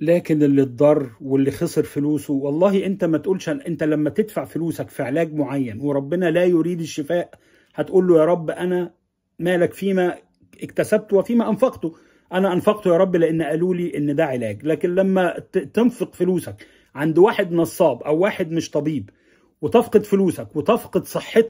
لكن اللي اتضر واللي خسر فلوسه والله انت ما تقولش انت لما تدفع فلوسك في علاج معين وربنا لا يريد الشفاء هتقول له يا رب انا مالك فيما اكتسبته وفيما انفقته انا انفقته يا رب لان قالوا لي ان ده علاج لكن لما تنفق فلوسك عند واحد نصاب او واحد مش طبيب وتفقد فلوسك وتفقد صحتك